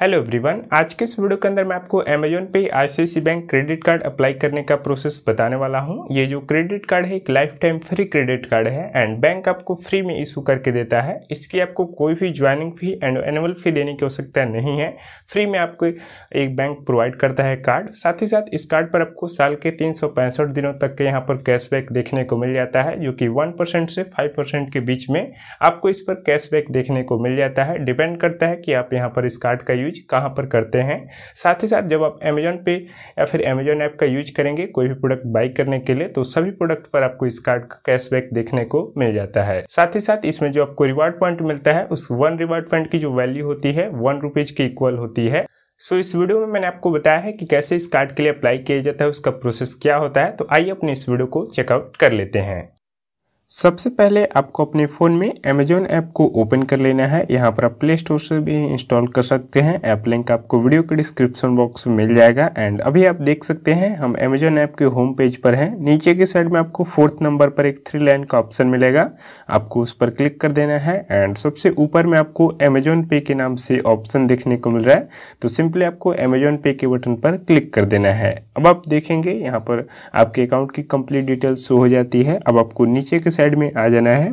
hello everyone आज के इस वीडियो के अंदर मैं आपको Amazon pay I bank credit card apply करने का प्रोसेस बताने वाला हूँ ये जो क्रेडिट कार्ड है एक life time free credit card है एंड बैंक आपको फ्री में इशू करके देता है इसकी आपको कोई भी joining fee and annual fee देने की आवश्यकता नहीं है फ्री में आपको एक बैंक प्रोवाइड करता है कार्ड साथ ही साथ इस कार्ड पर आपको साल के तीन दिनों तक के यहाँ पर कैशबैक देखने को मिल जाता है जो कि वन से फाइव के बीच में आपको इस पर कैशबैक देखने को मिल जाता है डिपेंड करता है कि आप यहाँ पर इस कार्ड का यूज यूज कहाँ पर करते हैं साथ ही साथ जब आप अमेजोन पे या फिर अमेजोन ऐप का यूज करेंगे कोई भी प्रोडक्ट बाई करने के लिए तो सभी प्रोडक्ट पर आपको इस कार्ड का कैशबैक देखने को मिल जाता है साथ ही साथ इसमें जो आपको रिवार्ड पॉइंट मिलता है उस वन रिवार्ड पॉइंट की जो वैल्यू होती है वन रुपीज की इक्वल होती है सो so, इस वीडियो में मैंने आपको बताया है कि कैसे इस कार्ड के लिए अप्लाई किया जाता है उसका प्रोसेस क्या होता है तो आइए अपने इस वीडियो को चेकआउट कर लेते हैं सबसे पहले आपको अपने फ़ोन में अमेजोन ऐप को ओपन कर लेना है यहाँ पर आप प्ले स्टोर से भी इंस्टॉल कर सकते हैं ऐप लिंक आपको वीडियो के डिस्क्रिप्शन बॉक्स में मिल जाएगा एंड अभी आप देख सकते हैं हम अमेजोन ऐप के होम पेज पर हैं नीचे के साइड में आपको फोर्थ नंबर पर एक थ्री लाइन का ऑप्शन मिलेगा आपको उस पर क्लिक कर देना है एंड सबसे ऊपर में आपको अमेजोन पे के नाम से ऑप्शन देखने को मिल रहा है तो सिंपली आपको अमेजोन पे के बटन पर क्लिक कर देना है अब आप देखेंगे यहाँ पर आपके अकाउंट की कंप्लीट डिटेल्स शो हो जाती है अब आपको नीचे के साइड में आ जाना है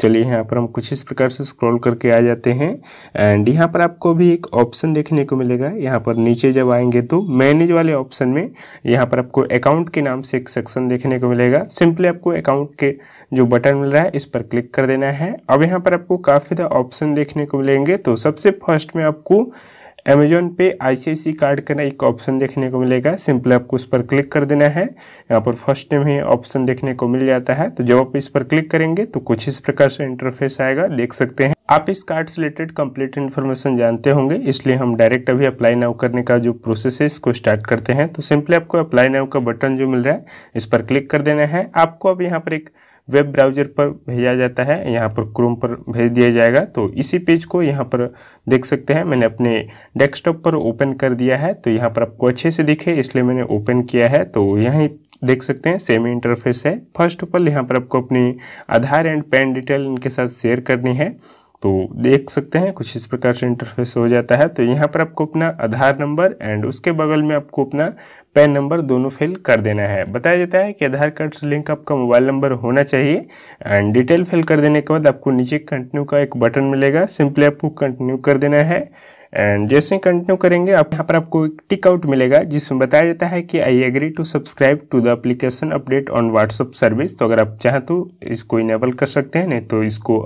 चलिए यहाँ पर हम कुछ इस प्रकार से स्क्रॉल करके आ जाते हैं एंड यहाँ पर आपको भी एक ऑप्शन देखने को मिलेगा यहाँ पर नीचे जब आएंगे तो मैनेज वाले ऑप्शन में यहाँ पर आपको अकाउंट के नाम से एक सेक्शन देखने को मिलेगा सिंपली आपको अकाउंट के जो बटन मिल रहा है इस पर क्लिक कर देना है अब यहाँ पर आपको काफ़ी ज़्यादा ऑप्शन देखने को मिलेंगे तो सबसे फर्स्ट में आपको अमेजोन पे आई कार्ड का ना एक ऑप्शन देखने को मिलेगा सिंपली आपको उस पर क्लिक कर देना है यहाँ पर फर्स्ट टाइम ही ऑप्शन देखने को मिल जाता है तो जब आप इस पर क्लिक करेंगे तो कुछ इस प्रकार से इंटरफेस आएगा देख सकते हैं आप इस कार्ड से रिलेटेड कंप्लीट इन्फॉर्मेशन जानते होंगे इसलिए हम डायरेक्ट अभी अप्लाई नाउ करने का जो प्रोसेस है इसको स्टार्ट करते हैं तो सिंपली आपको अप्लाई नाउ का बटन जो मिल रहा है इस पर क्लिक कर देना है आपको अब यहाँ पर एक वेब ब्राउजर पर भेजा जाता है यहाँ पर क्रोम पर भेज दिया जाएगा तो इसी पेज को यहाँ पर देख सकते हैं मैंने अपने डेस्कटॉप पर ओपन कर दिया है तो यहाँ पर आपको अच्छे से दिखे इसलिए मैंने ओपन किया है तो यहीं देख सकते हैं सेम इंटरफेस है फर्स्ट ऑफ ऑल यहाँ पर आपको अपनी आधार एंड पैन डिटेल इनके साथ शेयर करनी है तो देख सकते हैं कुछ इस प्रकार से इंटरफेस हो जाता है तो यहाँ पर आपको अपना आधार नंबर एंड उसके बगल में आपको अपना पैन नंबर दोनों फिल कर देना है बताया जाता है कि आधार कार्ड से लिंक आपका मोबाइल नंबर होना चाहिए एंड डिटेल फिल कर देने के बाद आपको नीचे कंटिन्यू का एक बटन मिलेगा सिंपली आपको कंटिन्यू कर देना है एंड जैसे कंटिन्यू करेंगे आप यहाँ पर आपको एक टिक आउट मिलेगा जिसमें बताया जाता है कि I agree to subscribe to the application update on WhatsApp service तो अगर आप चाहें तो इसको इनेबल कर सकते हैं नहीं तो इसको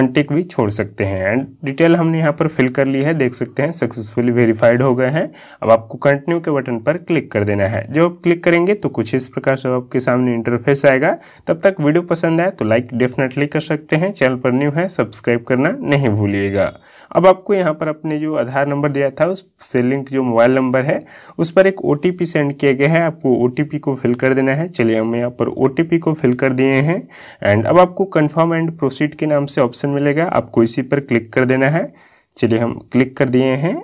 अनटिक भी छोड़ सकते हैं एंड डिटेल हमने यहाँ पर फिल कर ली है देख सकते हैं सक्सेसफुली वेरीफाइड हो गए हैं अब आपको कंटिन्यू के बटन पर क्लिक कर देना देना है जो आप क्लिक करेंगे तो कुछ इस प्रकार से आपके सामने इंटरफेस आएगा तब तक वीडियो पसंद आए तो लाइक डेफिनेटली कर सकते हैं चैनल पर न्यू है सब्सक्राइब करना नहीं भूलिएगा अब आपको यहाँ पर अपने जो आधार नंबर दिया था उससे लिंक जो मोबाइल नंबर है उस पर एक ओ सेंड किया गया है आपको ओ को फिल कर देना है चलिए हम यहाँ पर ओ को फिल कर दिए हैं एंड अब आपको कन्फर्म एंड प्रोसीड के नाम से ऑप्शन मिलेगा आपको इसी पर क्लिक कर देना है चलिए हम क्लिक कर दिए हैं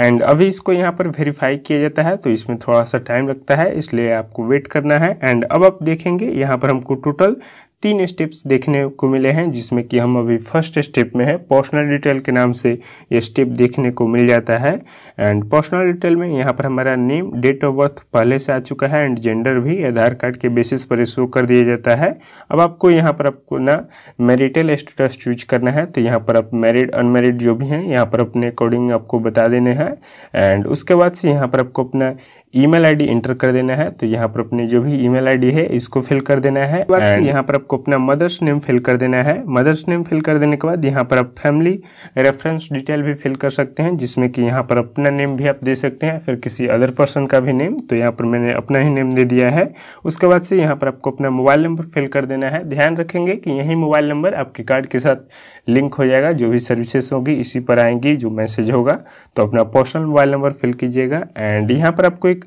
एंड अभी इसको यहाँ पर वेरीफाई किया जाता है तो इसमें थोड़ा सा टाइम लगता है इसलिए आपको वेट करना है एंड अब आप देखेंगे यहाँ पर हमको टोटल तीन स्टेप्स देखने को मिले हैं जिसमें कि हम अभी फर्स्ट स्टेप में है पर्सनल डिटेल के नाम से ये स्टेप देखने को मिल जाता है एंड पर्सनल डिटेल में यहाँ पर हमारा नेम डेट ऑफ बर्थ पहले से आ चुका है एंड जेंडर भी आधार कार्ड के बेसिस पर शो कर दिया जाता है अब आपको यहाँ पर आपको ना मैरिटल स्टेटस चूज करना है तो यहाँ पर आप मैरिड अनमेरिड जो भी हैं यहाँ पर अपने अकॉर्डिंग आपको बता देने हैं एंड उसके बाद से यहाँ पर आपको अपना ईमेल आईडी एंटर कर देना है तो यहाँ पर अपनी जो भी ईमेल आईडी है इसको फिल कर देना है यहाँ पर आपको अपना मदर्स नेम फिल कर देना है मदर्स नेम फिल कर देने के बाद यहाँ पर आप फैमिली रेफरेंस डिटेल भी फिल कर सकते हैं जिसमें कि यहाँ पर अपना नेम भी आप दे सकते हैं फिर किसी अदर पर्सन का भी नेम तो यहाँ पर मैंने अपना ही नेम दे दिया है उसके बाद से यहाँ पर आपको अपना मोबाइल नंबर फिल कर देना है ध्यान रखेंगे कि यही मोबाइल नंबर आपके कार्ड के साथ लिंक हो जाएगा जो भी सर्विसेस होगी इसी पर आएंगी जो मैसेज होगा तो अपना पर्सनल मोबाइल नंबर फिल कीजिएगा एंड यहाँ पर आपको एक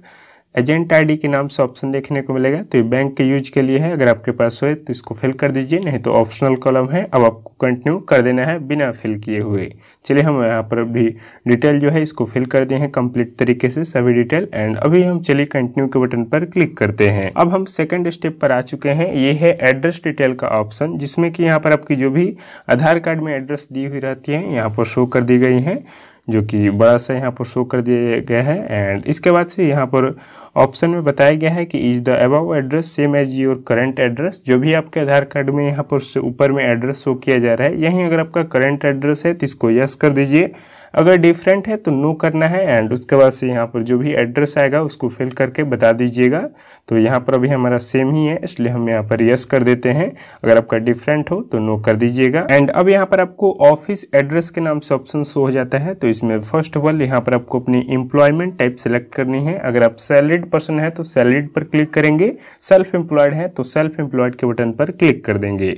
एजेंट आईडी के नाम से ऑप्शन देखने को मिलेगा तो ये बैंक के यूज के लिए है अगर आपके पास हो तो इसको फिल कर दीजिए नहीं तो ऑप्शनल कॉलम है अब आपको कंटिन्यू कर देना है बिना फिल किए हुए चलिए हम यहाँ पर अभी डिटेल जो है इसको फिल कर दिए हैं कंप्लीट तरीके से सभी डिटेल एंड अभी हम चलिए कंटिन्यू के बटन पर क्लिक करते हैं अब हम सेकेंड स्टेप पर आ चुके हैं ये है एड्रेस डिटेल का ऑप्शन जिसमें कि यहाँ पर आपकी जो भी आधार कार्ड में एड्रेस दी हुई रहती है यहाँ पर शो कर दी गई है जो कि बड़ा सा यहाँ पर शो कर दिया गया है एंड इसके बाद से यहाँ पर ऑप्शन में बताया गया है कि is the above address same as your current address जो भी आपके आधार कार्ड में यहाँ पर से ऊपर में एड्रेस शो किया जा रहा है यहीं अगर आपका करंट एड्रेस है तो इसको यस कर दीजिए अगर डिफरेंट है तो नो करना है एंड उसके बाद से यहाँ पर जो भी एड्रेस आएगा उसको फिल करके बता दीजिएगा तो यहाँ पर अभी हमारा सेम ही है इसलिए हम यहाँ पर यस कर देते हैं अगर आपका डिफरेंट हो तो नो कर दीजिएगा एंड अब यहाँ पर आपको ऑफिस एड्रेस के नाम से ऑप्शन शो हो जाता है तो इस इसमें फर्स्ट ऑफ ऑल यहाँ पर आपको अपनी एम्प्लॉयमेंट टाइप सेलेक्ट करनी है अगर आप सैलरीड पर्सन है तो सैलरीड पर क्लिक करेंगे सेल्फ एम्प्लॉयड है तो सेल्फ एम्प्लॉयड के बटन पर क्लिक कर देंगे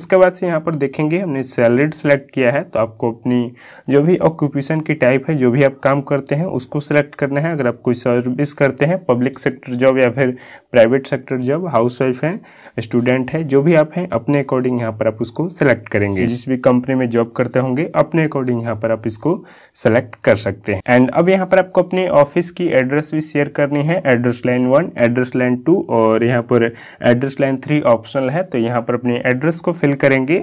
उसके बाद से यहाँ पर देखेंगे हमने सैलरीड सेलेक्ट किया है तो आपको अपनी जो भी ऑक्यूपेशन की टाइप है जो भी आप काम करते हैं उसको सेलेक्ट करना है अगर आप कोई सर्विस करते हैं पब्लिक सेक्टर जॉब या फिर private sector job housewife है स्टूडेंट है जो भी आप हैं अपने अकॉर्डिंग यहाँ पर आप उसको सेलेक्ट करेंगे जिस भी कंपनी में जॉब करते होंगे अपने अकॉर्डिंग यहाँ पर आप इसको सेलेक्ट कर सकते हैं एंड अब यहाँ पर आपको अपने ऑफिस की एड्रेस भी शेयर करनी है address line one address line two और यहाँ पर एड्रेस लाइन थ्री ऑप्शनल है तो यहाँ पर अपने एड्रेस को फिल करेंगे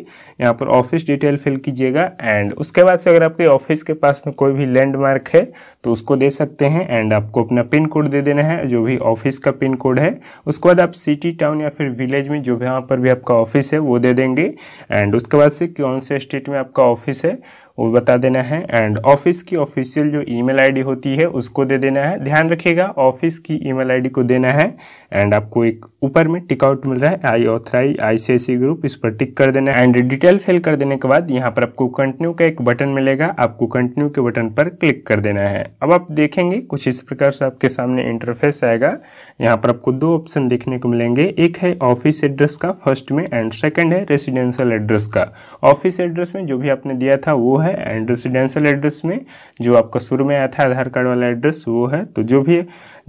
यहाँ पर ऑफिस डिटेल फिल कीजिएगा एंड उसके बाद से अगर आपके ऑफिस के पास में कोई भी लैंडमार्क है तो उसको दे सकते हैं एंड आपको अपना पिन कोड दे देना है जो भी ऑफिस का पिन कोड है उसके बाद आप सिटी टाउन या फिर विलेज में जो भी यहाँ पर भी आपका ऑफिस है वो दे देंगे एंड उसके बाद से कौन से स्टेट में आपका ऑफिस है वो बता देना है एंड ऑफिस ऑफिस की ऑफिशियल जो ईमेल आईडी होती है उसको दे देना है ध्यान रखिएगा ऑफिस की ईमेल आईडी को देना है एंड आपको एक ऊपर में टिकआउट मिल रहा है आई ऑथराइज आई ग्रुप इस पर टिक कर देना है एंड डिटेल फिल कर देने के बाद यहाँ पर आपको कंटिन्यू का एक बटन मिलेगा आपको कंटिन्यू के बटन पर क्लिक कर देना है अब आप देखेंगे कुछ इस प्रकार से आपके सामने इंटरफेस आएगा यहाँ पर आपको दो ऑप्शन देखने को मिलेंगे एक है ऑफिस एड्रेस का फर्स्ट में एंड सेकेंड है रेसिडेंशियल एड्रेस का ऑफिस एड्रेस में जो भी आपने दिया था वो है एंड रेसिडेंशियल एड्रेस में में जो आपका शुरू में आया था आधार कार्ड वाला एड्रेस वो है तो जो भी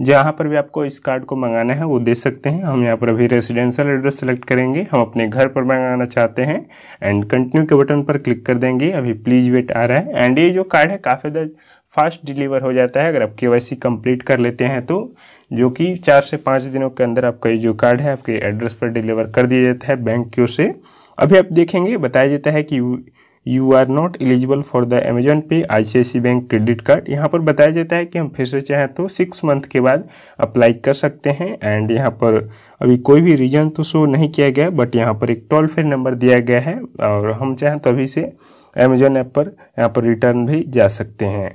जहाँ पर भी आपको इस कार्ड को मंगाना है वो दे सकते हैं हम यहाँ पर अभी रेजिडेंशल एड्रेस सेलेक्ट करेंगे हम अपने घर पर मंगाना चाहते हैं एंड कंटिन्यू के बटन पर क्लिक कर देंगे अभी प्लीज़ वेट आ रहा है एंड ये जो कार्ड है काफ़ी फास्ट डिलीवर हो जाता है अगर आप के वाई कंप्लीट कर लेते हैं तो जो कि चार से पाँच दिनों के अंदर आपका ये जो कार्ड है आपके एड्रेस पर डिलीवर कर दिया जाता है बैंक की ओर से अभी आप देखेंगे बताया जाता है कि you are not eligible for the Amazon pay I bank credit card यहाँ पर बताया जाता है कि हम फिर से चाहें तो सिक्स मंथ के बाद अप्लाई कर सकते हैं एंड यहाँ पर अभी कोई भी रीजन तो शो नहीं किया गया बट यहाँ पर एक टोल फ्री नंबर दिया गया है और हम चाहें तो अभी से अमेज़न ऐप पर यहाँ पर रिटर्न भी जा सकते हैं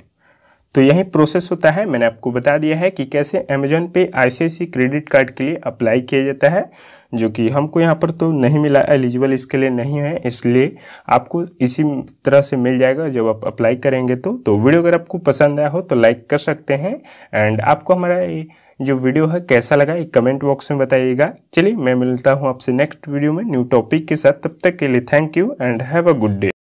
तो यही प्रोसेस होता है मैंने आपको बता दिया है कि कैसे अमेजोन पे आई क्रेडिट कार्ड के लिए अप्लाई किया जाता है जो कि हमको यहाँ पर तो नहीं मिला एलिजिबल इसके लिए नहीं है इसलिए आपको इसी तरह से मिल जाएगा जब आप अप्लाई करेंगे तो तो वीडियो अगर आपको पसंद आया हो तो लाइक कर सकते हैं एंड आपको हमारा जो वीडियो है कैसा लगा एक कमेंट बॉक्स में बताइएगा चलिए मैं मिलता हूँ आपसे नेक्स्ट वीडियो में न्यू टॉपिक के साथ तब तक के लिए thank you and have a good day